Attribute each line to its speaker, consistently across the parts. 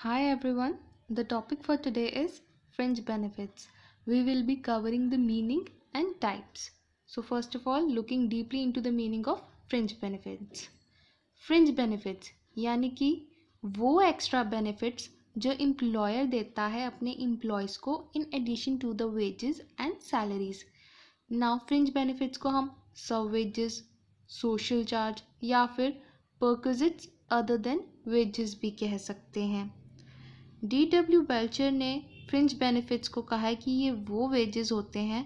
Speaker 1: Hi everyone, the topic for today is fringe benefits. We will be covering the meaning and types. So first of all, looking deeply into the meaning of fringe benefits. Fringe benefits यानी कि वो extra benefits जो employer देता है अपने employees को in addition to the wages and salaries. Now fringe benefits को हम sub wages, social charge या फिर perquisites other than wages भी कह सकते हैं डी डब्ल्यू बेल्चर ने फ्रिंज बेनिफिट्स को कहा है कि ये वो वेजेस होते हैं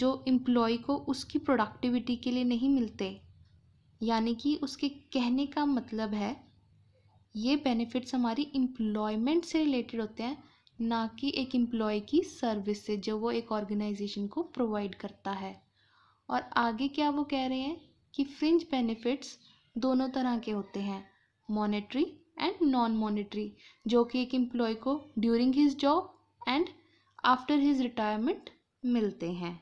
Speaker 1: जो एम्प्लॉय को उसकी प्रोडक्टिविटी के लिए नहीं मिलते यानी कि उसके कहने का मतलब है ये बेनिफिट्स हमारी एम्प्लॉयमेंट से रिलेटेड होते हैं ना कि एक एम्प्लॉय की सर्विस से जो वो एक ऑर्गेनाइजेशन को प्रोवाइड करता है और आगे क्या वो कह रहे हैं कि फ्रिंज बेनिफिट्स दोनों तरह के होते हैं मॉनेटरी एंड नॉन मॉनिटरी जो कि एक एम्प्लॉय को during his job and after his retirement मिलते हैं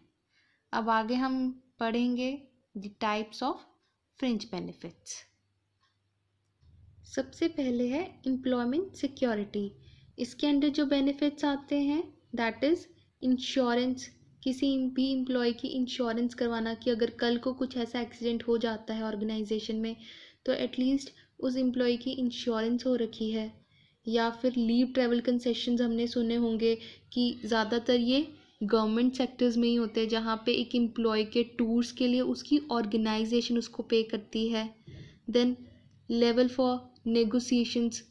Speaker 1: अब आगे हम पढ़ेंगे the types of fringe benefits सबसे पहले है एम्प्लॉयमेंट सिक्योरिटी इसके अंडर जो बेनिफिट्स आते हैं दैट इज़ इंश्योरेंस किसी भी एम्प्लॉय की इंश्योरेंस करवाना कि अगर कल को कुछ ऐसा एक्सीडेंट हो जाता है ऑर्गेनाइजेशन में तो एटलीस्ट उस एम्प्लॉय की इंश्योरेंस हो रखी है या फिर लीव ट्रैवल कंसेशन हमने सुने होंगे कि ज़्यादातर ये गवर्नमेंट सेक्टर्स में ही होते हैं जहाँ पे एक एम्प्लॉय के टूर्स के लिए उसकी ऑर्गेनाइजेशन उसको पे करती है देन लेवल फॉर नेगोशिएशंस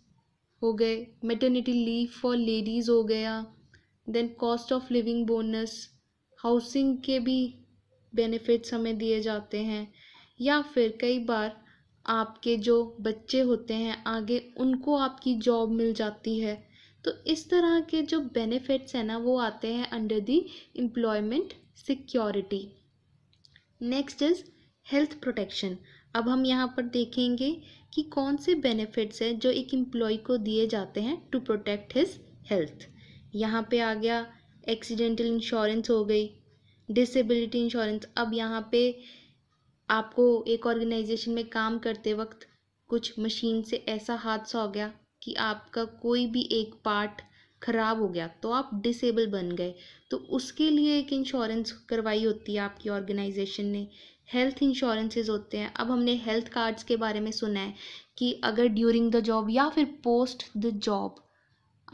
Speaker 1: हो गए मेटर्निटी लीव फॉर लेडीज़ हो गया then cost of living bonus housing के भी बेनिफिट्स हमें दिए जाते हैं या फिर कई बार आपके जो बच्चे होते हैं आगे उनको आपकी जॉब मिल जाती है तो इस तरह के जो बेनिफिट्स हैं ना वो आते हैं under the employment security next is health protection अब हम यहाँ पर देखेंगे कि कौन से बेनिफिट्स हैं जो एक एम्प्लॉय को दिए जाते हैं टू प्रोटेक्ट हिज हेल्थ यहाँ पे आ गया एक्सीडेंटल इंश्योरेंस हो गई डिसेबिलिटी इंश्योरेंस अब यहाँ पे आपको एक ऑर्गेनाइजेशन में काम करते वक्त कुछ मशीन से ऐसा हादसा हो गया कि आपका कोई भी एक पार्ट ख़राब हो गया तो आप डिसेबल बन गए तो उसके लिए एक इंश्योरेंस करवाई होती है आपकी ऑर्गेनाइजेशन ने हेल्थ इंश्योरेंसेज होते हैं अब हमने हेल्थ कार्ड्स के बारे में सुना है कि अगर ड्यूरिंग द जॉब या फिर पोस्ट द जॉब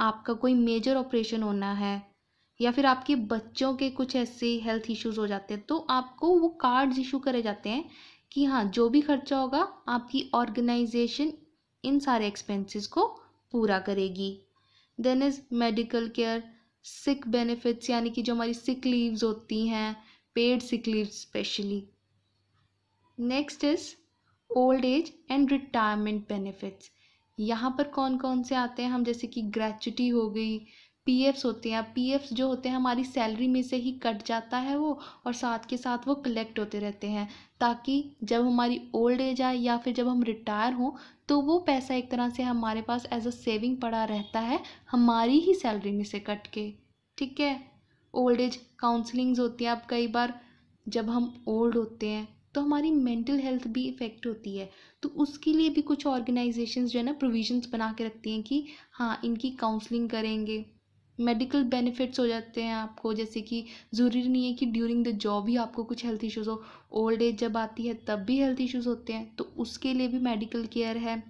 Speaker 1: आपका कोई मेजर ऑपरेशन होना है या फिर आपके बच्चों के कुछ ऐसे हेल्थ इश्यूज हो जाते हैं तो आपको वो कार्ड्स इशू करे जाते हैं कि हाँ जो भी खर्चा होगा आपकी ऑर्गेनाइजेशन इन सारे एक्सपेंसेस को पूरा करेगी then is medical care sick benefits यानी कि जो हमारी सिक लीव्स होती हैं paid sick leave specially next is old age and retirement benefits यहाँ पर कौन कौन से आते हैं हम जैसे कि ग्रेचुटी हो गई पीएफ्स होते हैं पीएफ्स जो होते हैं हमारी सैलरी में से ही कट जाता है वो और साथ के साथ वो कलेक्ट होते रहते हैं ताकि जब हमारी ओल्ड एज आए या फिर जब हम रिटायर हों तो वो पैसा एक तरह से हमारे पास एज अ सेविंग पड़ा रहता है हमारी ही सैलरी में से कट के ठीक है ओल्ड एज काउंसलिंग्स होती हैं अब कई बार जब हम ओल्ड होते हैं तो हमारी मेंटल हेल्थ भी इफ़ेक्ट होती है तो उसके लिए भी कुछ ऑर्गेनाइजेशंस जो है ना प्रोविजंस बना के रखती हैं कि हाँ इनकी काउंसलिंग करेंगे मेडिकल बेनिफिट्स हो जाते हैं आपको जैसे कि ज़रूरी नहीं है कि ड्यूरिंग द जॉब ही आपको कुछ हेल्थ इश्यूज़ हो ओल्ड एज जब आती है तब भी हेल्थ इश्यूज़ होते हैं तो उसके लिए भी मेडिकल केयर है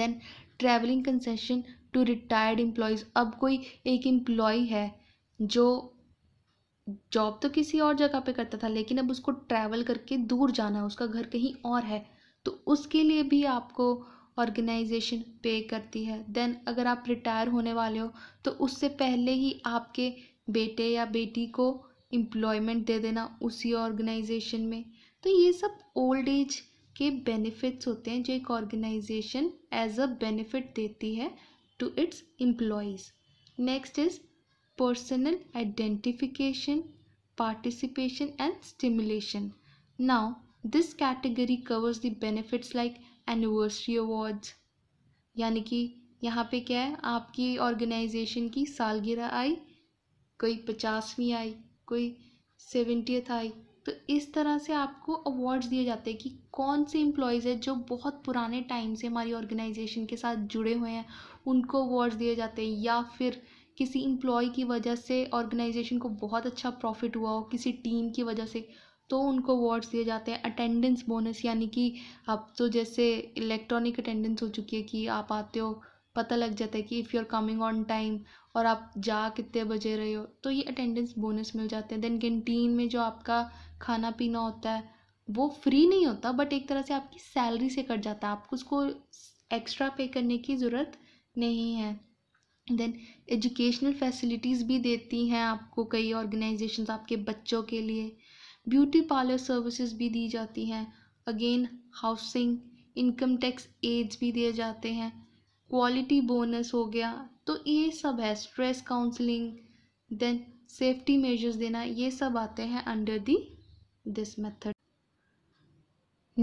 Speaker 1: then travelling concession to retired employees अब कोई एक एम्प्लॉय है जो जॉब तो किसी और जगह पे करता था लेकिन अब उसको ट्रैवल करके दूर जाना है उसका घर कहीं और है तो उसके लिए भी आपको ऑर्गेनाइजेशन पे करती है देन अगर आप रिटायर होने वाले हो तो उससे पहले ही आपके बेटे या बेटी को एम्प्लॉयमेंट दे देना उसी ऑर्गेनाइजेशन में तो ये सब ओल्ड एज के बेनिफिट्स होते हैं जो एक ऑर्गेनाइजेशन एज अ बेनिफिट देती है to its employees next is personal identification participation and stimulation now this category covers the benefits like anniversary awards यानी कि यहाँ पे क्या है आपकी ऑर्गेनाइजेशन की सालगिरह आई कोई पचासवीं आई कोई सेवेंटियथ आई तो इस तरह से आपको अवार्ड्स दिए जाते हैं कि कौन से एम्प्लॉयज़ हैं जो बहुत पुराने टाइम से हमारी ऑर्गेनाइजेशन के साथ जुड़े हुए हैं उनको अवार्ड्स दिए जाते हैं या फिर किसी एम्प्लॉय की वजह से ऑर्गेनाइजेशन को बहुत अच्छा प्रॉफिट हुआ हो किसी टीम की वजह से तो उनको अवार्ड्स दिए जाते हैं अटेंडेंस बोनस यानी कि अब तो जैसे इलेक्ट्रॉनिक अटेंडेंस हो चुकी है कि आप आते हो पता लग जाता है कि if you are coming on time और आप जा कितने बजे रहे हो तो ये अटेंडेंस बोनस मिल जाते हैं देन कैंटीन में जो आपका खाना पीना होता है वो फ्री नहीं होता बट एक तरह से आपकी सैलरी से कट जाता है आपको उसको एक्स्ट्रा पे करने की ज़रूरत नहीं है देन एजुकेशनल फैसिलिटीज़ भी देती हैं आपको कई ऑर्गेनाइजेशन आपके बच्चों के लिए ब्यूटी पार्लर सर्विसेज भी दी जाती हैं again housing income tax aids भी दिए जाते हैं क्वालिटी बोनस हो गया तो ये सब है stress counselling then safety measures देना ये सब आते हैं under the this method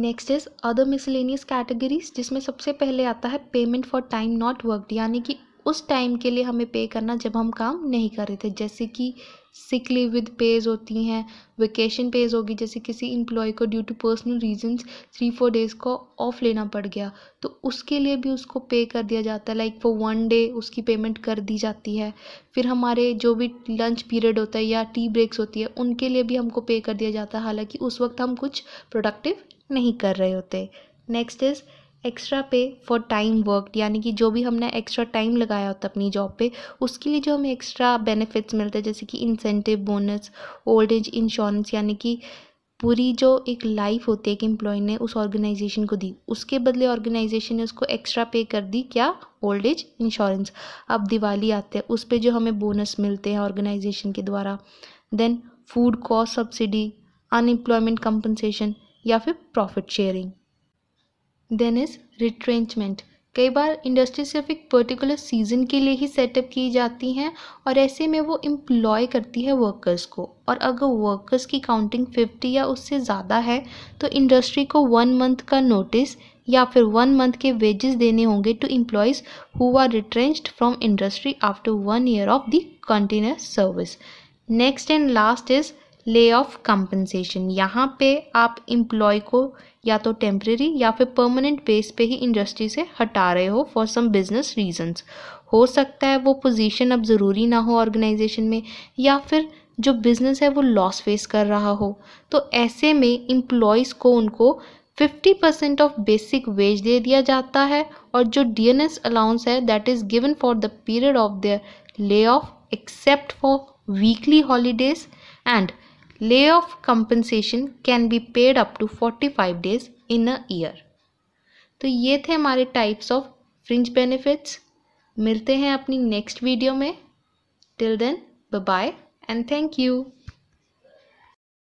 Speaker 1: next is other miscellaneous categories जिसमें सबसे पहले आता है payment for time not worked यानी कि उस टाइम के लिए हमें पे करना जब हम काम नहीं कर रहे थे जैसे कि सिक लीव विद पेज होती हैं वेकेशन पेज होगी जैसे किसी इम्प्लॉय को due to personal reasons three four days को ऑफ लेना पड़ गया तो उसके लिए भी उसको पे कर दिया जाता है लाइक फॉर वन डे उसकी पेमेंट कर दी जाती है फिर हमारे जो भी लंच पीरियड होता है या टी ब्रेक्स होती है उनके लिए भी हमको पे कर दिया जाता है हालांकि उस वक्त हम कुछ प्रोडक्टिव नहीं कर रहे होते next is extra pay for time work यानी कि जो भी हमने एक्स्ट्रा टाइम लगाया होता अपनी जॉब पे उसके लिए जो हमें एक्स्ट्रा बेनिफिट्स मिलते हैं जैसे कि incentive bonus old age insurance यानी कि पूरी जो एक लाइफ होती है कि एम्प्लॉय ने उस ऑर्गेनाइजेशन को दी उसके बदले ऑर्गेनाइजेशन ने उसको एक्स्ट्रा पे कर दी क्या ओल्ड एज इंश्योरेंस अब दिवाली आते हैं उस पर जो हमें बोनस मिलते हैं ऑर्गेनाइजेशन के द्वारा then food cost subsidy unemployment compensation या फिर profit sharing then is retrenchment कई बार इंडस्ट्री सिर्फ एक पर्टिकुलर सीज़न के लिए ही सेटअप की जाती हैं और ऐसे में वो इम्प्लॉय करती है वर्कर्स को और अगर वर्कर्स की काउंटिंग फिफ्टी या उससे ज़्यादा है तो इंडस्ट्री को वन मंथ का नोटिस या फिर वन मंथ के वेजेस देने होंगे to employees who are retrenched from industry after one year of the continuous service next and last is lay off compensation यहाँ पे आप इम्प्लॉय को या तो टेम्प्रेरी या फिर परमानेंट बेस पे ही इंडस्ट्री से हटा रहे हो फॉर सम बिजनेस रीजंस हो सकता है वो पोजीशन अब ज़रूरी ना हो ऑर्गेनाइजेशन में या फिर जो बिज़नेस है वो लॉस फेस कर रहा हो तो ऐसे में इम्प्लॉयज़ को उनको fifty percent of basic wage दे दिया जाता है और जो डी एन एस अलाउंस है that is given for the period of their lay off except for weekly holidays and layoff compensation can be paid up to 45 days in a year. तो ये थे हमारे types of fringe benefits. मिलते हैं अपनी next video में. Till then, bye bye and thank you.